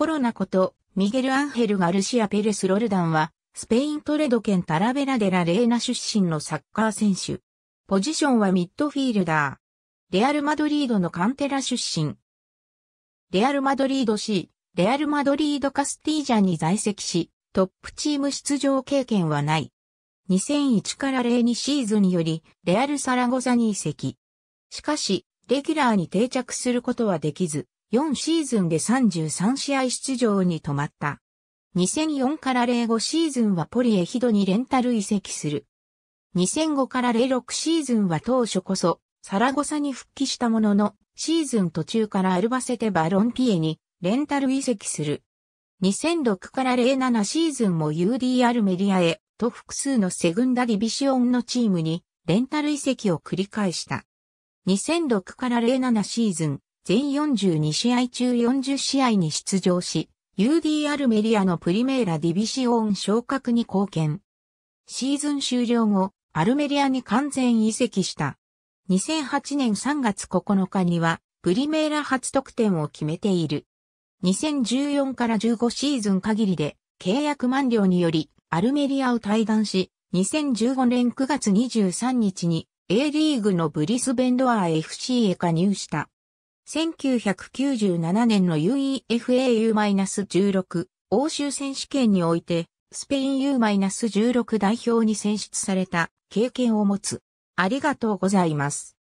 コロナこと、ミゲル・アンヘル・ガルシア・ペレス・ロルダンは、スペイントレド県タラベラデラ・レーナ出身のサッカー選手。ポジションはミッドフィールダー。レアル・マドリードのカンテラ出身。レアル・マドリード C、レアル・マドリード・カスティージャに在籍し、トップチーム出場経験はない。2001から02シーズンにより、レアル・サラゴザに移籍。しかし、レギュラーに定着することはできず、4シーズンで33試合出場に止まった。2004から05シーズンはポリエヒドにレンタル移籍する。2005から06シーズンは当初こそ、サラゴサに復帰したものの、シーズン途中からアルバセテバロンピエにレンタル移籍する。2006から07シーズンも UDR メディアへと複数のセグンダディビシオンのチームにレンタル移籍を繰り返した。2006から07シーズン、全42試合中40試合に出場し、UD アルメリアのプリメーラディビシオン昇格に貢献。シーズン終了後、アルメリアに完全移籍した。2008年3月9日には、プリメーラ初得点を決めている。2014から15シーズン限りで、契約満了により、アルメリアを退団し、2015年9月23日に A リーグのブリスベンドアー FC へ加入した。1997年の UEFA-U-16 欧州選手権において、スペイン U-16 代表に選出された経験を持つ。ありがとうございます。